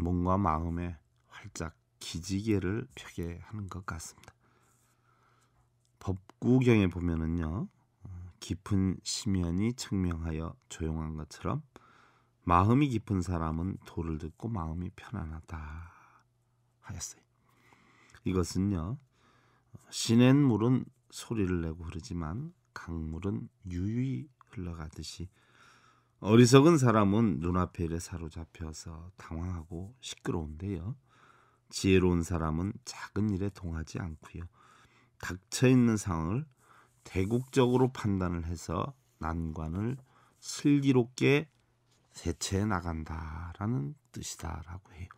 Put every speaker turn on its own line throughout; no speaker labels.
몸과 마음에 활짝 기지개를 펴게 하는 것 같습니다. 법구경에 보면은요. 깊은 심연이 청명하여 조용한 것처럼 마음이 깊은 사람은 도를 듣고 마음이 편안하다 하였어요. 이것은요. 시냇물은 소리를 내고 흐르지만 강물은 유유히 흘러가듯이 어리석은 사람은 눈앞의 일에 사로잡혀서 당황하고 시끄러운데요. 지혜로운 사람은 작은 일에 동하지 않고요. 닥쳐 있는 상황을 대국적으로 판단을 해서 난관을 슬기롭게 대체해 나간다라는 뜻이다라고 해요.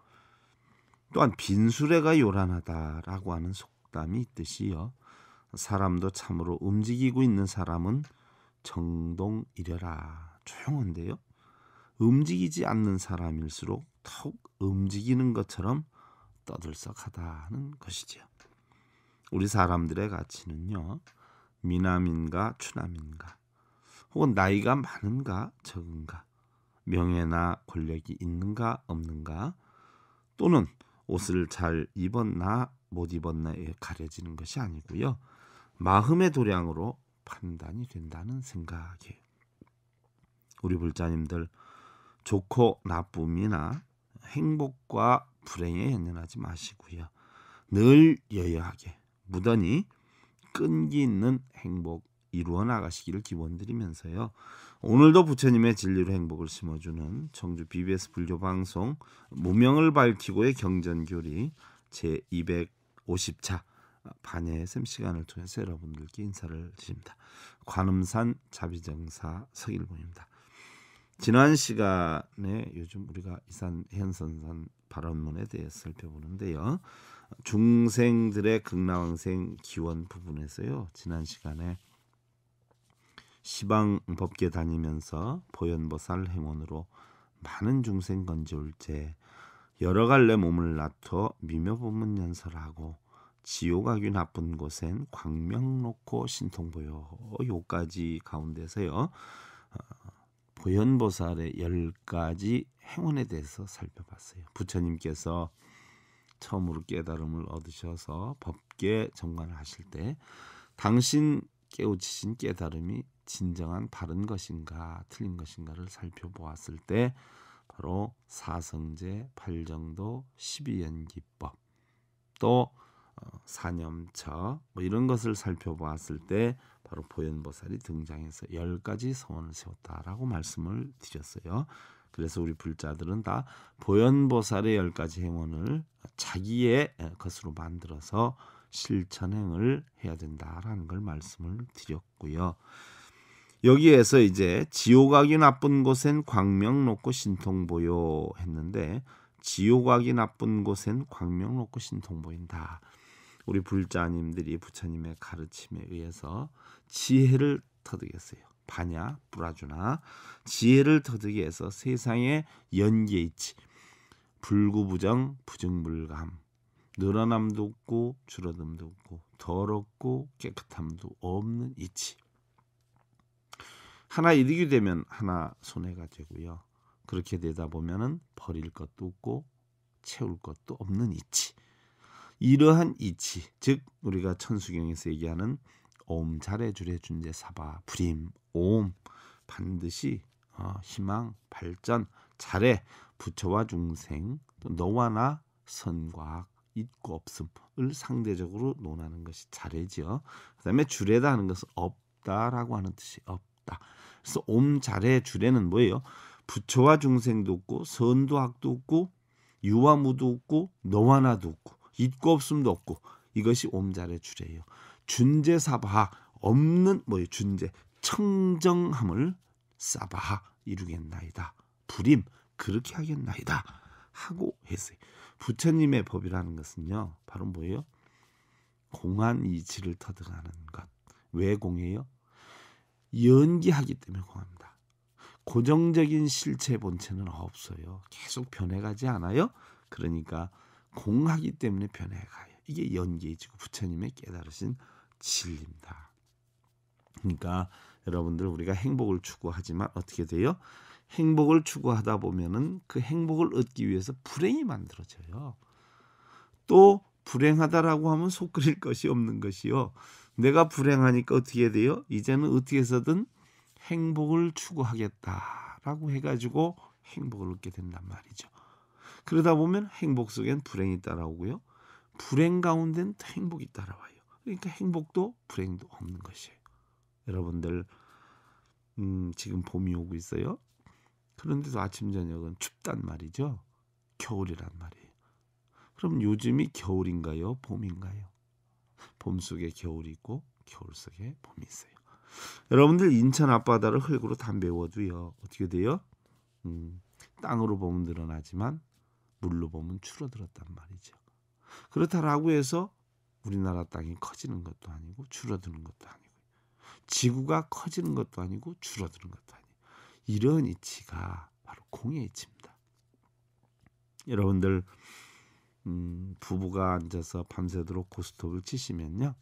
또한 빈수레가 요란하다라고 하는 속담이 있듯이요. 사람도 참으로 움직이고 있는 사람은 정동이려라 조용한데요. 움직이지 않는 사람일수록 더욱 움직이는 것처럼 떠들썩하다는 것이지요. 우리 사람들의 가치는요. 미남인가 추남인가 혹은 나이가 많은가 적은가 명예나 권력이 있는가 없는가 또는 옷을 잘 입었나 못 입었나에 가려지는 것이 아니고요. 마음의 도량으로 판단이 된다는 생각이에요. 우리 불자님들 좋고 나쁨이나 행복과 불행에 연연하지 마시고요. 늘 여여하게 무던히 끈기 있는 행복 이루어 나가시기를 기원드리면서요. 오늘도 부처님의 진리로 행복을 심어주는 청주 BBS 불교 방송 무명을 밝히고의 경전 교리 제 250차 반의 샘 시간을 통해서 여러분들께 인사를 드립니다. 관음산 자비정사 서일봉입니다. 지난 시간에 요즘 우리가 이산현선산 발언문에 대해 살펴보는데요. 중생들의 극락왕생 기원 부분에서요. 지난 시간에 시방 법계 다니면서 보현보살 행원으로 많은 중생 건지울제 여러 갈래 몸을 낳토 미묘법문 연설하고 지옥하기 나쁜 곳엔 광명 놓고 신통보요 요까지 가운데서요 보현보살의 열 가지 행운에 대해서 살펴봤어요. 부처님께서 처음으로 깨달음을 얻으셔서 법계 정관을 하실 때 당신 깨우치신 깨달음이 진정한 바른 것인가 틀린 것인가를 살펴보았을 때 바로 사성제 팔정도 십이연기법 또 어, 사념처 뭐 이런 것을 살펴보았을 때 바로 보현보살이 등장해서 열 가지 서원을 세웠다라고 말씀을 드렸어요. 그래서 우리 불자들은 다 보현보살의 열 가지 행원을 자기의 것으로 만들어서 실천행을 해야 된다라는 걸 말씀을 드렸고요. 여기에서 이제 지옥악기 나쁜 곳엔 광명 놓고 신통 보여 했는데 지옥악기 나쁜 곳엔 광명 놓고 신통 보인다. 우리 불자님들이 부처님의 가르침에 의해서 지혜를 터득했어요. 반야, 브라주나 지혜를 터득해 서 세상의 연계이치, 불구부정, 부정불감, 늘어남도 없고 줄어듦도 없고 더럽고 깨끗함도 없는 이치. 하나 이득이 되면 하나 손해가 되고요. 그렇게 되다 보면은 버릴 것도 없고 채울 것도 없는 이치. 이러한 이치, 즉 우리가 천수경에서 얘기하는 옴 잘해주래 준대 사바 불림옴 반드시 어, 희망 발전 잘해 부처와 중생 또 너와 나 선과악 있고 없음을 상대적으로 논하는 것이 잘해지요. 그다음에 주례다 하는 것은 없다라고 하는 뜻이 없다. 그래서 옴 잘해 주례는 뭐예요? 부처와 중생도 없고 선도 악도 없고 유와 무도 없고 너와 나도 없고 있고 없음도 없고 이것이 옴자의 주례예요. 준제사바하 없는 뭐예요? 준제 청정함을 사바하 이루겠나이다. 불임 그렇게 하겠나이다. 하고 했어요. 부처님의 법이라는 것은요. 바로 뭐예요? 공안 이치를 터득하는 것. 왜 공해요? 연기하기 때문에 공합니다. 고정적인 실체 본체는 없어요. 계속 변해가지 않아요. 그러니까 공하기 때문에 변해가요. 이게 연기이지고 부처님의 깨달으신 진리입니다. 그러니까 여러분들 우리가 행복을 추구하지만 어떻게 돼요? 행복을 추구하다 보면은 그 행복을 얻기 위해서 불행이 만들어져요. 또 불행하다라고 하면 속 끓일 것이 없는 것이요. 내가 불행하니까 어떻게 돼요? 이제는 어떻게 해서든 행복을 추구하겠다라고 해가지고 행복을 얻게 된단 말이죠. 그러다 보면 행복 속엔 불행이 따라오고요. 불행 가운데는 행복이 따라와요. 그러니까 행복도 불행도 없는 것이에요. 여러분들 음, 지금 봄이 오고 있어요. 그런데도 아침 저녁은 춥단 말이죠. 겨울이란 말이에요. 그럼 요즘이 겨울인가요? 봄인가요? 봄 속에 겨울이 있고 겨울 속에 봄이 있어요. 여러분들 인천 앞바다를 흙으로 다 메워도요. 어떻게 돼요? 음, 땅으로 보면 늘어나지만 물로 보면 줄어들었단 말이죠. 그렇다라고 해서 우리나라 땅이 커지는 것도 아니고 줄어드는 것도 아니고 지구가 커지는 것도 아니고 줄어드는 것도 아니고 이런 이치가 바로 공의 이치입니다. 여러분들 음, 부부가 앉아서 밤새도록 고스톱을 치시면요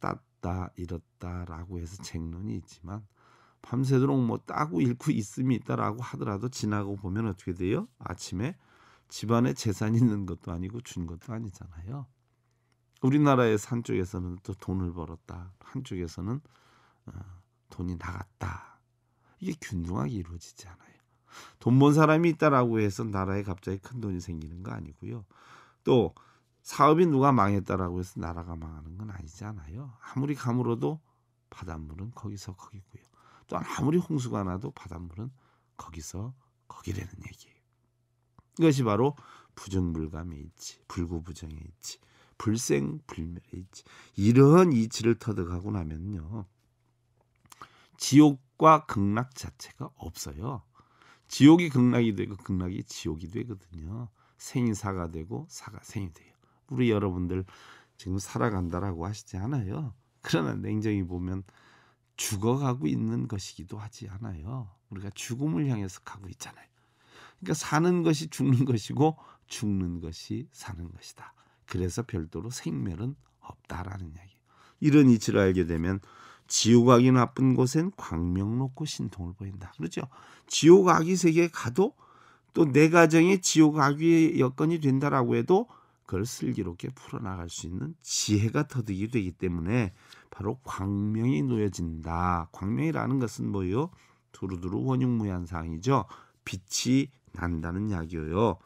땄다 잃었다라고 해서 쟁론이 있지만 밤새도록 뭐 따고 잃고 있음이 있다라고 하더라도 지나고 보면 어떻게 돼요? 아침에 집안에 재산이 있는 것도 아니고 준 것도 아니잖아요. 우리나라의 산 쪽에서는 또 돈을 벌었다. 한쪽에서는 어, 돈이 나갔다. 이게 균등하게 이루어지지 않아요. 돈 번 사람이 있다라고 해서 나라에 갑자기 큰 돈이 생기는 거 아니고요. 또 사업이 누가 망했다라고 해서 나라가 망하는 건 아니잖아요. 아무리 가물어도 바닷물은 거기서 거기고요. 또 아무리 홍수가 나도 바닷물은 거기서 거기라는 얘기예요. 이것이 바로 부정불감의 이치, 불구부정의 이치, 불생불멸의 이치. 이런 이치를 터득하고 나면요. 지옥과 극락 자체가 없어요. 지옥이 극락이 되고 극락이 지옥이 되거든요. 생이사가 되고 사가 생이 돼요. 우리 여러분들 지금 살아간다라고 하시지 않아요. 그러나 냉정히 보면 죽어가고 있는 것이기도 하지 않아요. 우리가 죽음을 향해서 가고 있잖아요. 그러니까 사는 것이 죽는 것이고 죽는 것이 사는 것이다. 그래서 별도로 생멸은 없다라는 이야기. 이런 이치를 알게 되면 지옥악기 나쁜 곳엔 광명 놓고 신통을 보인다. 그렇죠? 지옥악기 세계에 가도 또 내 가정이 지옥기의 여건이 된다라고 해도 그걸 슬기롭게 풀어나갈 수 있는 지혜가 터득이 되기 때문에 바로 광명이 놓여진다. 광명이라는 것은 뭐요? 두루두루 원흉무한상이죠. 빛이 난다는 약이에요.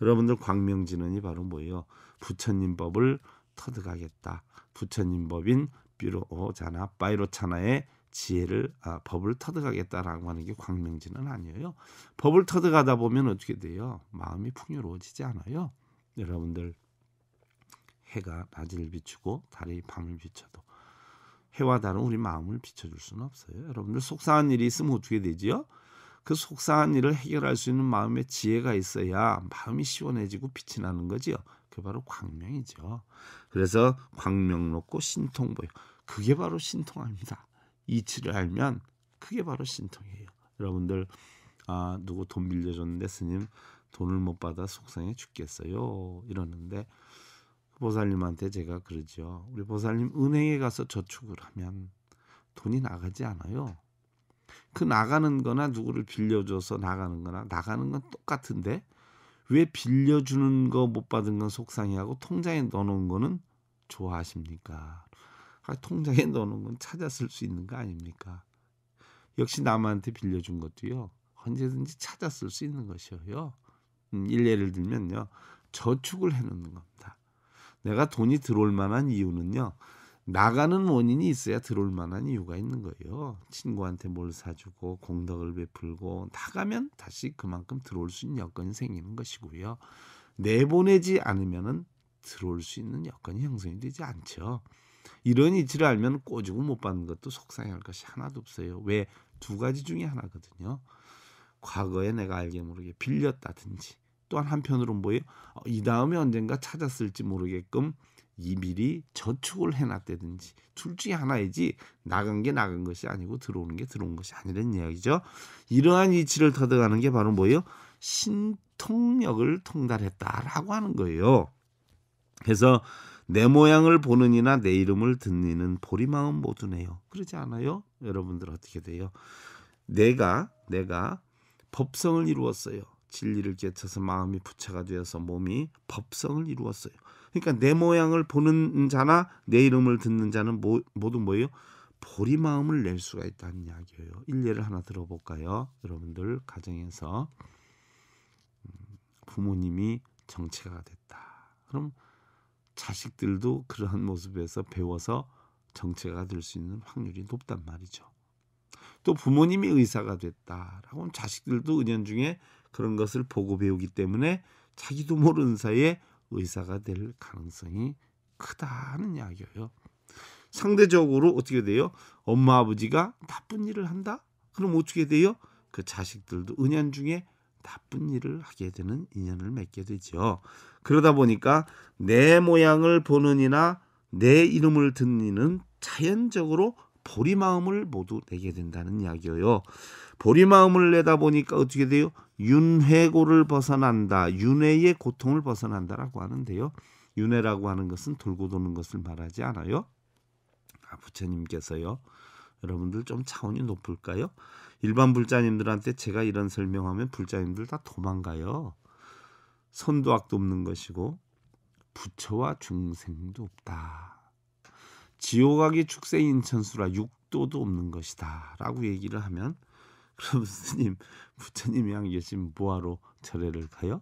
여러분들 광명진언이 바로 뭐예요? 부처님 법을 터득하겠다. 부처님 법인 비로자나 바이로차나의 지혜를 아, 법을 터득하겠다라고 하는 게 광명진은 아니에요. 법을 터득하다 보면 어떻게 돼요? 마음이 풍요로워지지 않아요. 여러분들 해가 낮을 비추고 달이 밤을 비춰도 해와 달은 우리 마음을 비춰줄 수는 없어요. 여러분들 속상한 일이 있으면 어떻게 되지요? 그 속상한 일을 해결할 수 있는 마음의 지혜가 있어야 마음이 시원해지고 빛이 나는 거지요. 그게 바로 광명이죠. 그래서 광명놓고 신통보여. 그게 바로 신통합니다. 이치를 알면 그게 바로 신통이에요. 여러분들 아 누구 돈 빌려줬는데 스님 돈을 못 받아 속상해 죽겠어요 이러는데 보살님한테 제가 그러죠 우리 보살님 은행에 가서 저축을 하면 돈이 나가지 않아요 그 나가는 거나 누구를 빌려줘서 나가는 거나 나가는 건 똑같은데 왜 빌려주는 거 못 받은 건 속상해하고 통장에 넣어놓은 거는 좋아하십니까? 아, 통장에 넣어놓은 건 찾아 쓸 수 있는 거 아닙니까? 역시 남한테 빌려준 것도요. 언제든지 찾아 쓸 수 있는 것이어요. 음, 일례를 들면요. 저축을 해놓는 겁니다. 내가 돈이 들어올 만한 이유는요. 나가는 원인이 있어야 들어올 만한 이유가 있는 거예요. 친구한테 뭘 사주고 공덕을 베풀고 나가면 다시 그만큼 들어올 수 있는 여건이 생기는 것이고요. 내보내지 않으면은 들어올 수 있는 여건이 형성이 되지 않죠. 이런 이치를 알면 꼬지고 못 받는 것도 속상할 것이 하나도 없어요. 왜두 가지 중에 하나거든요. 과거에 내가 알게 모르게 빌렸다든지 또한 한편으로 는 뭐예요? 어, 이 다음에 언젠가 찾았을지 모르게끔 이 미리 저축을 해놨다든지 둘 중에 하나이지 나간 게 나간 것이 아니고 들어오는 게 들어온 것이 아니라는 이야기죠. 이러한 이치를 터득하는 게 바로 뭐예요? 신통력을 통달했다라고 하는 거예요. 그래서 내 모양을 보는 이나 내 이름을 듣는 보리 마음 모두네요. 그러지 않아요? 여러분들 어떻게 돼요? 내가 내가 법성을 이루었어요. 진리를 깨쳐서 마음이 부채가 되어서 몸이 법성을 이루었어요. 그러니까 내 모양을 보는 자나 내 이름을 듣는 자는 모, 두 뭐예요? 보리 마음을 낼 수가 있다는 이야기예요. 일례를 하나 들어볼까요? 여러분들 가정에서 음, 부모님이 정체가 됐다. 그럼 자식들도 그러한 모습에서 배워서 정체가 될 수 있는 확률이 높단 말이죠. 또 부모님이 의사가 됐다라고 하면 자식들도 은연 중에 그런 것을 보고 배우기 때문에 자기도 모르는 사이에 의사가 될 가능성이 크다는 이야기예요. 상대적으로 어떻게 돼요? 엄마 아버지가 나쁜 일을 한다? 그럼 어떻게 돼요? 그 자식들도 은연 중에 나쁜 일을 하게 되는 인연을 맺게 되죠. 그러다 보니까 내 모양을 보는 이나 내 이름을 듣는 이는 자연적으로 보리 마음을 모두 내게 된다는 이야기예요. 보리 마음을 내다 보니까 어떻게 돼요? 윤회고를 벗어난다. 윤회의 고통을 벗어난다라고 하는데요. 윤회라고 하는 것은 돌고 도는 것을 말하지 않아요. 아, 부처님께서요. 여러분들 좀 차원이 높을까요? 일반 불자님들한테 제가 이런 설명하면 불자님들 다 도망가요. 선도 악도 없는 것이고 부처와 중생도 없다. 지옥아기 축세인 천수라 육도도 없는 것이다 라고 얘기를 하면 그럼 스님 부처님이 향 계신 뭐하러 절에를 가요?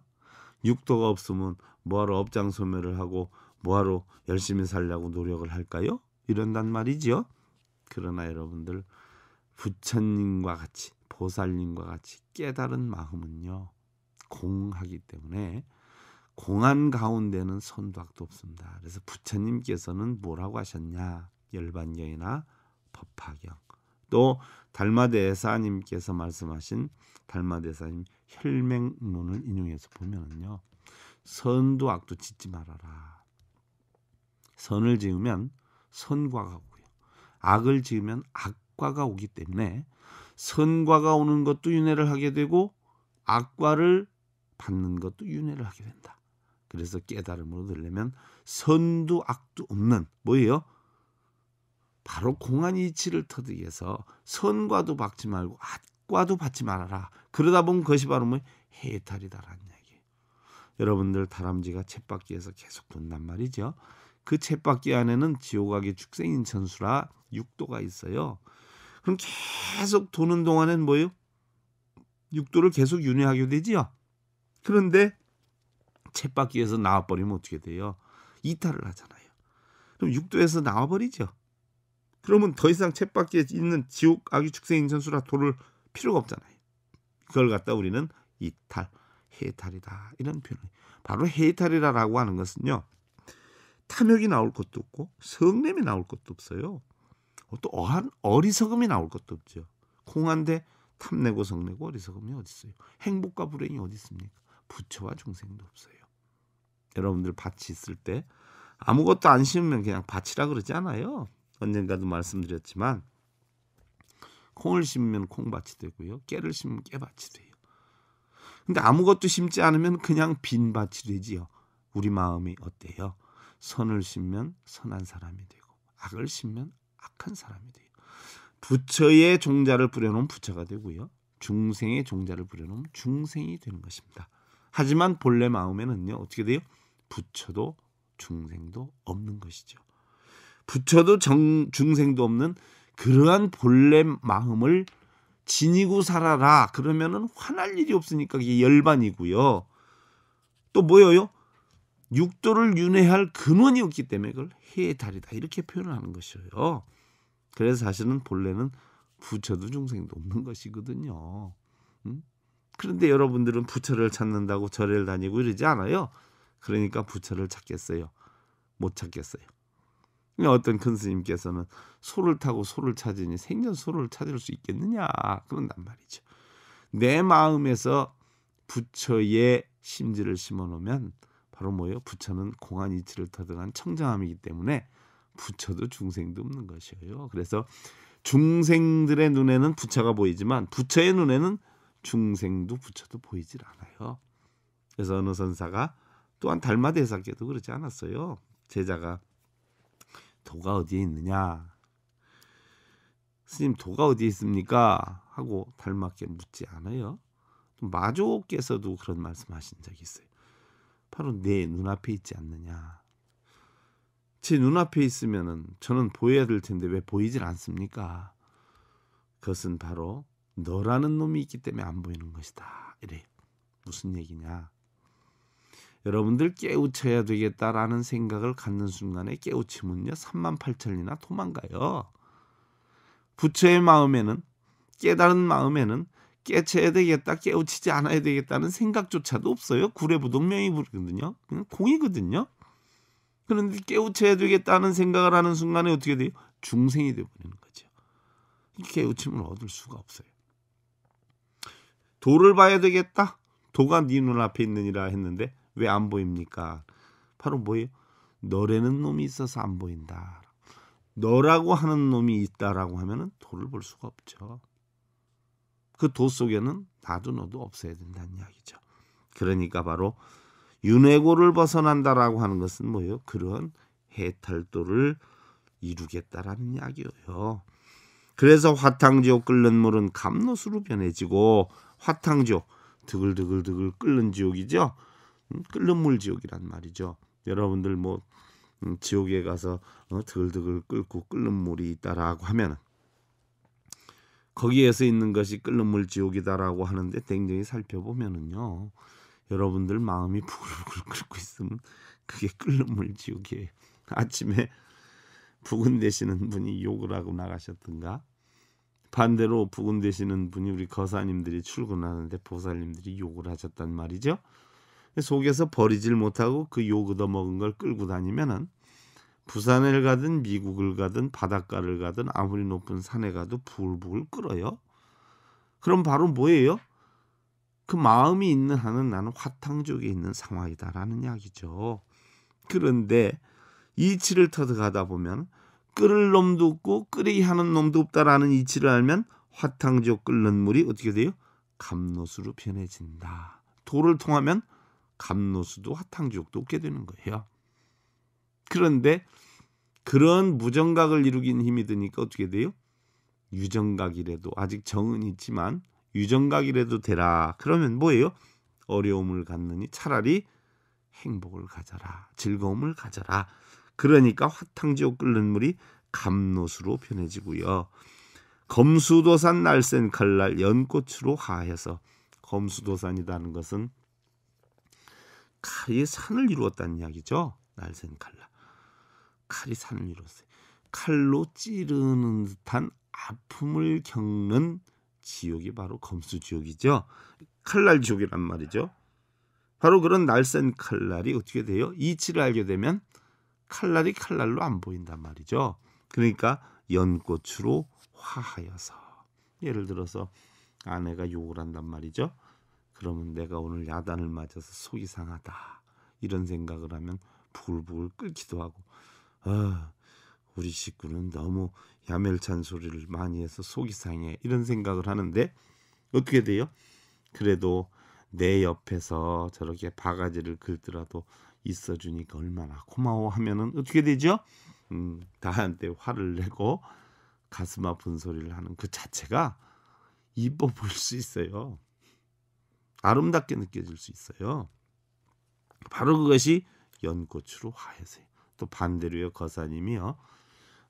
육도가 없으면 뭐하러 업장 소멸을 하고 뭐하러 열심히 살려고 노력을 할까요? 이런단 말이지요. 그러나 여러분들 부처님과 같이 보살님과 같이 깨달은 마음은요 공하기 때문에 공안 가운데는 선박도 없습니다. 그래서 부처님께서는 뭐라고 하셨냐? 열반경이나 법화경. 또 달마대사님께서 말씀하신 달마대사님 혈맹문을 인용해서 보면은요. 선도 악도 짓지 말아라. 선을 지으면 선과가 오고요. 악을 지으면 악과가 오기 때문에 선과가 오는 것도 윤회를 하게 되고 악과를 받는 것도 윤회를 하게 된다. 그래서 깨달음으로 들려면 선도 악도 없는 뭐예요? 바로 공안 이치를 터득해서 선과도 받지 말고 악과도 받지 말아라. 그러다 보면 그것이 바로 뭐 해탈이다라는 얘기. 여러분들 다람쥐가 챗바퀴에서 계속 돈단 말이죠. 그 챗바퀴 안에는 지옥하기 축생인 천수라 육도가 있어요. 그럼 계속 도는 동안엔 뭐예요? 육도를 계속 윤회하게 되지요. 그런데 쳇바퀴에서 나와버리면 어떻게 돼요? 이탈을 하잖아요. 그럼 육도에서 나와버리죠. 그러면 더 이상 쳇바퀴에 있는 지옥 아기 축생인 선수라 돌을 필요가 없잖아요. 그걸 갖다 우리는 이탈, 해탈이다 이런 표현. 바로 해탈이라라고 하는 것은요. 탐욕이 나올 것도 없고 성냄이 나올 것도 없어요. 또 어한 어리석음이 나올 것도 없죠. 공한데 탐내고 성내고 어리석음이 어디 있어요? 행복과 불행이 어디 있습니까? 부처와 중생도 없어요. 여러분들 밭이 있을 때 아무것도 안 심으면 그냥 밭이라 그러잖아요. 언젠가도 말씀드렸지만 콩을 심으면 콩밭이 되고요. 깨를 심으면 깨밭이 돼요. 근데 아무것도 심지 않으면 그냥 빈밭이 되지요. 우리 마음이 어때요? 선을 심면 선한 사람이 되고 악을 심면 악한 사람이 돼요. 부처의 종자를 부려놓은 부처가 되고요. 중생의 종자를 부려놓은 중생이 되는 것입니다. 하지만 본래 마음에는요. 어떻게 돼요? 부처도 중생도 없는 것이죠. 부처도 정, 중생도 없는 그러한 본래 마음을 지니고 살아라. 그러면은 화날 일이 없으니까 이게 열반이고요. 또 뭐예요? 육도를 윤회할 근원이 없기 때문에 그걸 해의 달이다. 이렇게 표현을 하는 것이에요. 그래서 사실은 본래는 부처도 중생도 없는 것이거든요. 음? 그런데 여러분들은 부처를 찾는다고 절에를 다니고 이러지 않아요. 그러니까 부처를 찾겠어요. 못 찾겠어요. 그러니까 어떤 큰 스님께서는 소를 타고 소를 찾으니 생전소를 찾을 수 있겠느냐 그런단 말이죠. 내 마음에서 부처의 심지를 심어놓으면 바로 뭐예요? 부처는 공안 이치를 터득한 청정함이기 때문에 부처도 중생도 없는 것이에요. 그래서 중생들의 눈에는 부처가 보이지만 부처의 눈에는 중생도 부처도 보이질 않아요. 그래서 어느 선사가 또한 달마대사께도 그렇지 않았어요. 제자가 도가 어디에 있느냐? 스님 도가 어디에 있습니까? 하고 달마께 묻지 않아요. 마조께서도 그런 말씀하신 적이 있어요. 바로 내 눈앞에 있지 않느냐. 제 눈앞에 있으면은 저는 보여야 될 텐데 왜 보이질 않습니까? 그것은 바로 너라는 놈이 있기 때문에 안 보이는 것이다. 이래 무슨 얘기냐? 여러분들 깨우쳐야 되겠다라는 생각을 갖는 순간에 깨우침은요 3만 8천리나 도망가요. 부처의 마음에는 깨달은 마음에는 깨쳐야 되겠다 깨우치지 않아야 되겠다는 생각조차도 없어요. 구례부동명이 부르거든요. 그냥 공이거든요. 그런데 깨우쳐야 되겠다는 생각을 하는 순간에 어떻게 돼요? 중생이 돼버리는 거죠. 깨우침을 얻을 수가 없어요. 도를 봐야 되겠다. 도가 네 눈앞에 있느니라 했는데 왜안 보입니까? 바로 뭐예요? 너라는 놈이 있어서 안 보인다. 너라고 하는 놈이 있다라고 하면은 돌을 볼 수가 없죠. 그 도 속에는 나도 너도 없어야 된다는 이야기죠. 그러니까 바로 윤회고를 벗어난다라고 하는 것은 뭐예요? 그런 해탈도를 이루겠다라는 이야기예요. 그래서 화탕지옥 끓는 물은 감로수로 변해지고 화탕지옥 드글드글드글 끓는 지옥이죠. 음? 끓는 물 지옥이란 말이죠. 여러분들 뭐 음, 지옥에 가서 어, 드글드글 끓고 끓는 물이 있다라고 하면 거기에서 있는 것이 끓는 물 지옥이다라고 하는데 굉장히 살펴보면은요 여러분들 마음이 부글부글 끓고 있으면 그게 끓는 물 지옥이에요. 아침에 부근 되시는 분이 욕을 하고 나가셨던가 반대로 부근 되시는 분이 우리 거사님들이 출근하는데 보살님들이 욕을 하셨단 말이죠. 속에서 버리질 못하고 그욕 얻어먹은 걸 끌고 다니면은 부산을 가든 미국을 가든 바닷가를 가든 아무리 높은 산에 가도 부글부글 끓어요. 그럼 바로 뭐예요? 그 마음이 있는 한은 나는 화탕족에 있는 상황이다라는 이야기죠. 그런데 이치를 터득하다 보면 끓을 놈도 없고 끓이 하는 놈도 없다라는 이치를 알면 화탕족 끓는 물이 어떻게 돼요? 감로수로 변해진다. 도를 통하면 감노수도 화탕 지옥도 없게 되는 거예요. 그런데 그런 무정각을 이루긴 힘이 드니까 어떻게 돼요? 유정각이라도 아직 정은 있지만 유정각이라도 되라. 그러면 뭐예요? 어려움을 갖느니 차라리 행복을 가져라. 즐거움을 가져라. 그러니까 화탕지옥 끓는 물이 감노수로 변해지고요. 검수도산 날쌘 칼날 연꽃으로 하해서 검수도산이라는 것은 칼이 산을 이루었다는 이야기죠. 날쌘 칼라. 칼이 산을 이루었어요. 칼로 찌르는 듯한 아픔을 겪는 지옥이 바로 검수 지옥이죠. 칼날 지옥이란 말이죠. 바로 그런 날쌘 칼날이 어떻게 돼요? 이치를 알게 되면 칼날이 칼날로 안 보인단 말이죠. 그러니까 연꽃으로 화하여서 예를 들어서 아내가 욕을 한단 말이죠. 그러면 내가 오늘 야단을 맞아서 속이 상하다 이런 생각을 하면 부글부글 끓기도 하고 아 우리 식구는 너무 야멸찬 소리를 많이 해서 속이 상해 이런 생각을 하는데 어떻게 돼요? 그래도 내 옆에서 저렇게 바가지를 긁더라도 있어주니까 얼마나 고마워하면은 어떻게 되죠? 음, 나한테 화를 내고 가슴 아픈 소리를 하는 그 자체가 이뻐 보일 수 있어요. 아름답게 느껴질 수 있어요. 바로 그것이 연꽃으로 화해세. 요또 반대로요 거사님이요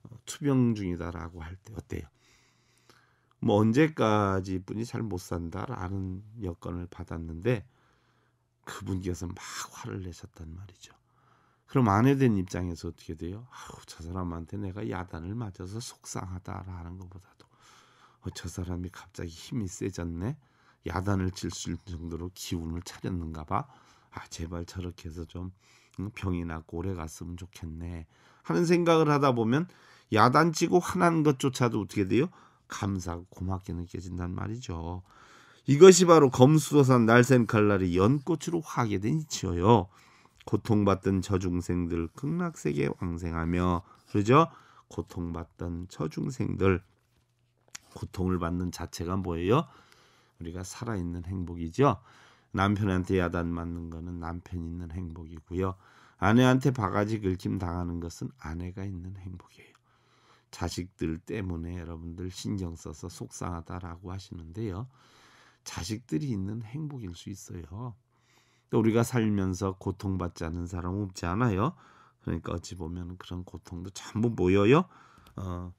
어, 투병 중이다라고 할 때 어때요? 뭐 언제까지 뿐이잘 못 산다라는 여건을 받았는데 그분께서 막 화를 내셨단 말이죠. 그럼 아내된 입장에서 어떻게 돼요? 아우 저 사람한테 내가 야단을 맞아서 속상하다라는 것보다도 어, 저 사람이 갑자기 힘이 세졌네. 야단을 칠 수있는 정도로 기운을 차렸는가 봐. 아 제발 저렇게 해서 좀 병이 나고 오래 갔으면 좋겠네 하는 생각을 하다 보면 야단치고 화난 것조차도 어떻게 돼요? 감사하고 고맙게 느껴진단 말이죠. 이것이 바로 검수도산 날샘칼날이 연꽃으로 화하게 된 이치여요. 고통받던 저중생들 극락세계 왕생하며 그러죠? 고통받던 저중생들 고통을 받는 자체가 뭐예요? 우리가 살아있는 행복이죠. 남편한테 야단 맞는 거는 남편이 있는 행복이고요. 아내한테 바가지 긁힘 당하는 것은 아내가 있는 행복이에요. 자식들 때문에 여러분들 신경 써서 속상하다라고 하시는데요. 자식들이 있는 행복일 수 있어요. 또 우리가 살면서 고통받지 않은 사람 없지 않아요. 그러니까 어찌 보면 그런 고통도 전부 모여요. 어,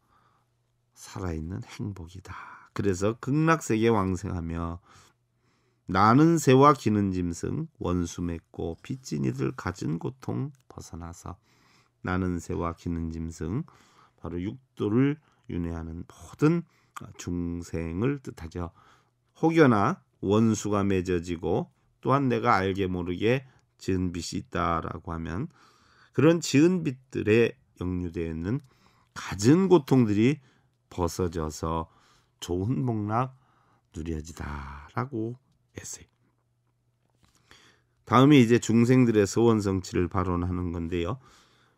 살아있는 행복이다. 그래서 극락세계 왕생하며 나는 새와 기는 짐승 원수 맺고 빚진 이들 가진 고통 벗어나서 나는 새와 기는 짐승 바로 육도를 윤회하는 모든 중생을 뜻하죠. 혹여나 원수가 맺어지고 또한 내가 알게 모르게 지은 빚이 있다라고 하면 그런 지은 빚들에 영류되어 있는 가진 고통들이 벗어져서 좋은 목락 누려지다라고 했어요. 다음이 이제 중생들의 소원 성취를 발언하는 건데요.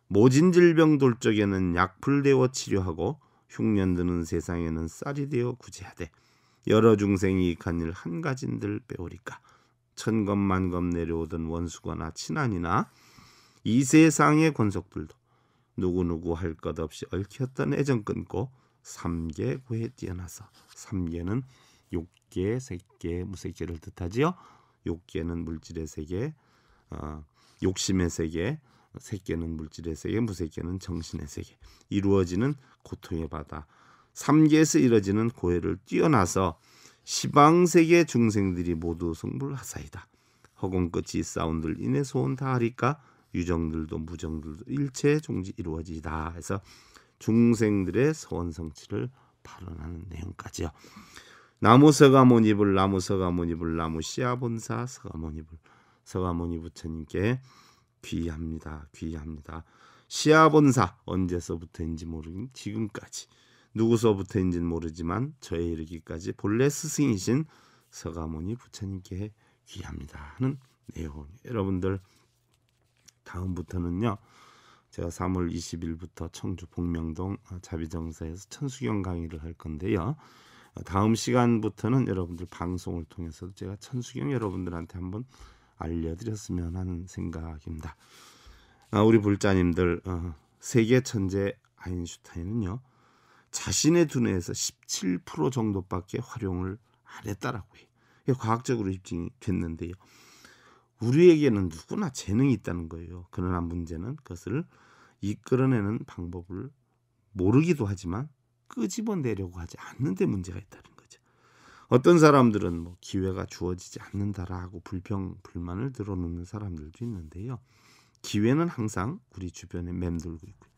모진질병 돌적에는 약풀 되어 치료하고 흉년 드는 세상에는 쌀이 되어 구제하되 여러 중생이 간일한 가진들 배우리까 천검 만검 내려오던 원수거나 친한이나 이 세상의 권속들도 누구누구 할 것 없이 얽혔던 애정 끊고 삼계 후에 뛰어나서 삼계는 욕계, 세계, 무색계를 뜻하지요. 욕계는 물질의 세계, 어, 욕심의 세계, 세계는 물질의 세계, 무색계는 정신의 세계. 이루어지는 고통의 바다. 삼계에서 이뤄지는 고해를 뛰어나서 시방 세계 중생들이 모두 성불 하사이다. 허공 끝이 사운드를 인해서 온다하리까 유정들도 무정들도 일체 종지 이루어지다. 해서 중생들의 소원 성취를 발언하는 내용까지요. 나무 서가모니불 나무 서가모니불 나무 씨아본사 서가모니불 서가모니 부처님께 귀합니다. 귀합니다. 시아본사 언제서부터인지 모르긴 지금까지 누구서부터인지는 모르지만 저에 이르기까지 본래 스승이신 서가모니 부처님께 귀합니다 하는 내용. 여러분들 다음부터는요 제가 3월 20일부터 청주 복명동 아, 자비정사에서 천수경 강의를 할 건데요. 다음 시간부터는 여러분들 방송을 통해서도 제가 천수경 여러분들한테 한번 알려드렸으면 하는 생각입니다. 아, 우리 불자님들 어, 세계 천재 아인슈타인은요 자신의 두뇌에서 17% 정도밖에 활용을 안 했다라고 해요. 과학적으로 입증이 됐는데요. 우리에게는 누구나 재능이 있다는 거예요. 그러나 문제는 그것을 이끌어내는 방법을 모르기도 하지만 끄집어내려고 하지 않는데 문제가 있다는 거죠. 어떤 사람들은 뭐 기회가 주어지지 않는다라고 불평 불만을 드러놓는 사람들도 있는데요. 기회는 항상 우리 주변에 맴돌고 있고요.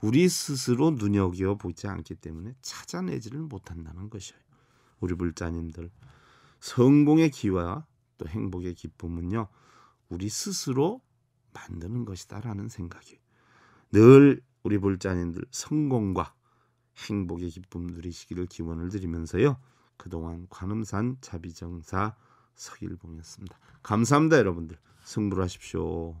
우리 스스로 눈여겨 보지 않기 때문에 찾아내지를 못한다는 것이에요. 우리 불자님들 성공의 기회와 또 행복의 기쁨은요 우리 스스로 만드는 것이다라는 생각이 늘 우리 불자님들 성공과 행복의 기쁨 누리시기를 기원을 드리면서요 그동안 관음산 자비정사 서길봉이었습니다 감사합니다 여러분들 승부하십시오.